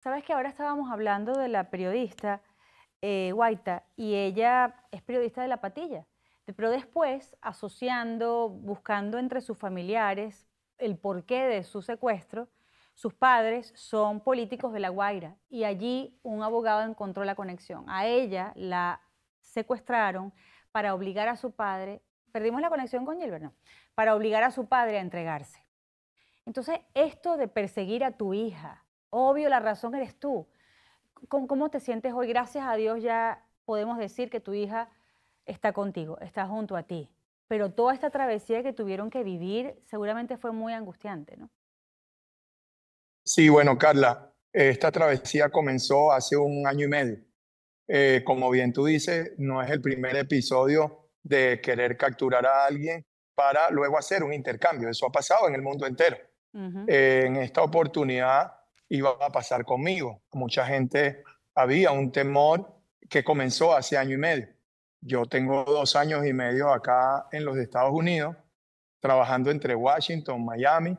Sabes que ahora estábamos hablando de la periodista eh, Guaita y ella es periodista de La Patilla, pero después asociando, buscando entre sus familiares el porqué de su secuestro, sus padres son políticos de La Guaira y allí un abogado encontró la conexión. A ella la secuestraron para obligar a su padre, perdimos la conexión con Gilbert, no, para obligar a su padre a entregarse. Entonces, esto de perseguir a tu hija, Obvio, la razón eres tú. cómo te sientes hoy? Gracias a Dios ya podemos decir que tu hija está contigo, está junto a ti. Pero toda esta travesía que tuvieron que vivir seguramente fue muy angustiante, ¿no? Sí, bueno, Carla, esta travesía comenzó hace un año y medio. Eh, como bien tú dices, no es el primer episodio de querer capturar a alguien para luego hacer un intercambio. Eso ha pasado en el mundo entero. Eh, en esta oportunidad iba a pasar conmigo. Mucha gente había un temor que comenzó hace año y medio. Yo tengo dos años y medio acá en los Estados Unidos, trabajando entre Washington, Miami,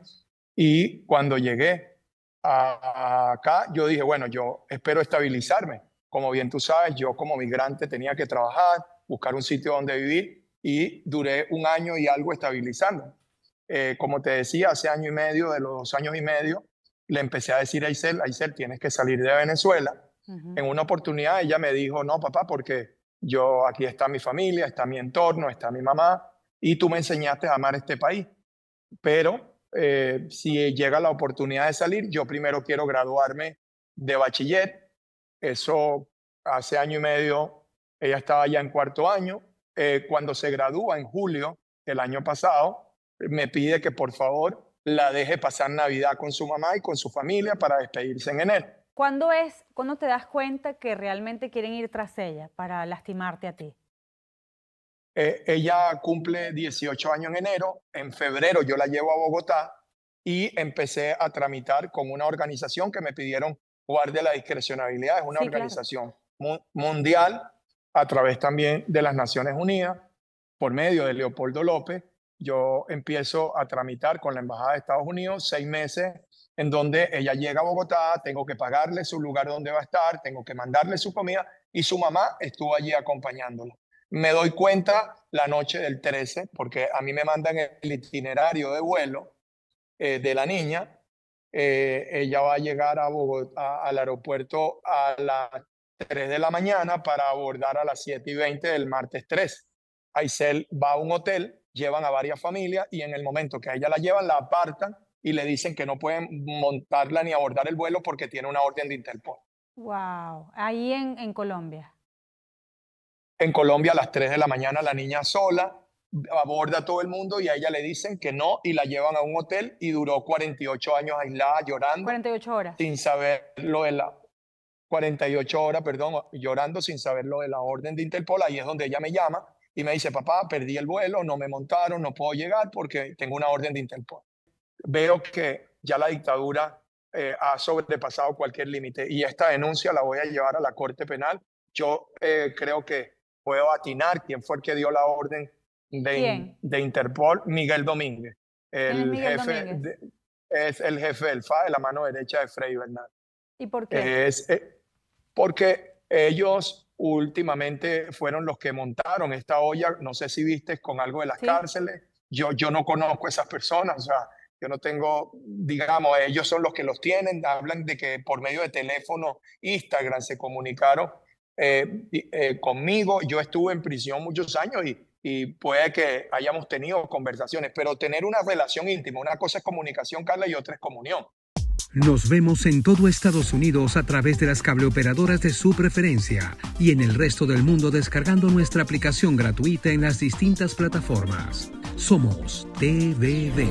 y cuando llegué acá, yo dije, bueno, yo espero estabilizarme. Como bien tú sabes, yo como migrante tenía que trabajar, buscar un sitio donde vivir y duré un año y algo estabilizando. Eh, como te decía, hace año y medio, de los dos años y medio, le empecé a decir a Isel, Aisel, tienes que salir de Venezuela. En una oportunidad ella me dijo, no, papá, porque yo aquí está mi familia, está mi entorno, está mi mamá, y tú me enseñaste a amar este país. Pero eh, si llega la oportunidad de salir, yo primero quiero graduarme de bachiller. Eso hace año y medio, ella estaba ya en cuarto año. Eh, cuando se gradúa en julio del año pasado, me pide que por favor la deje pasar Navidad con su mamá y con su familia para despedirse en enero. ¿Cuándo es, cuando te das cuenta que realmente quieren ir tras ella para lastimarte a ti? Eh, ella cumple 18 años en enero, en febrero yo la llevo a Bogotá y empecé a tramitar con una organización que me pidieron guarde la discrecionabilidad, es una organización mundial a través también de las Naciones Unidas por medio de Leopoldo López yo empiezo a tramitar con la Embajada de Estados Unidos seis meses en donde ella llega a Bogotá, tengo que pagarle su lugar donde va a estar, tengo que mandarle su comida y su mamá estuvo allí acompañándolo. Me doy cuenta la noche del 13, porque a mí me mandan el itinerario de vuelo eh, de la niña. Eh, ella va a llegar a al aeropuerto a las 3 de la mañana para abordar a las 7 y 20 del martes 13. Aisel va a un hotel, llevan a varias familias y en el momento que a ella la llevan, la apartan y le dicen que no pueden montarla ni abordar el vuelo porque tiene una orden de Interpol. Wow, ahí en, Colombia. En Colombia a las 3 de la mañana la niña sola aborda a todo el mundo y a ella le dicen que no y la llevan a un hotel y duró 48 años aislada llorando. 48 horas. Sin saberlo de la... 48 horas, perdón, llorando sin saber lo de la orden de Interpol. Ahí es donde ella me llama y me dice, papá, perdí el vuelo, no me montaron, no puedo llegar porque tengo una orden de Interpol. Veo que ya la dictadura eh, ha sobrepasado cualquier límite y esta denuncia la voy a llevar a la Corte Penal. Yo eh, creo que puedo atinar quién fue el que dio la orden de, de Interpol, Miguel Domínguez, el jefe es el jefe del FA de la mano derecha de Freddy Bernal. ¿Y por qué? Es, eh, porque ellos últimamente fueron los que montaron esta olla, no sé si viste, con algo de las cárceles. Yo, yo no conozco esas personas, o sea, yo no tengo, digamos, ellos son los que los tienen, hablan de que por medio de teléfono, Instagram se comunicaron eh, eh, conmigo, yo estuve en prisión muchos años y, y puede que hayamos tenido conversaciones, pero tener una relación íntima, una cosa es comunicación, Carla, y otra es comunión. Nos vemos en todo Estados Unidos a través de las cableoperadoras de su preferencia y en el resto del mundo descargando nuestra aplicación gratuita en las distintas plataformas. Somos TVD.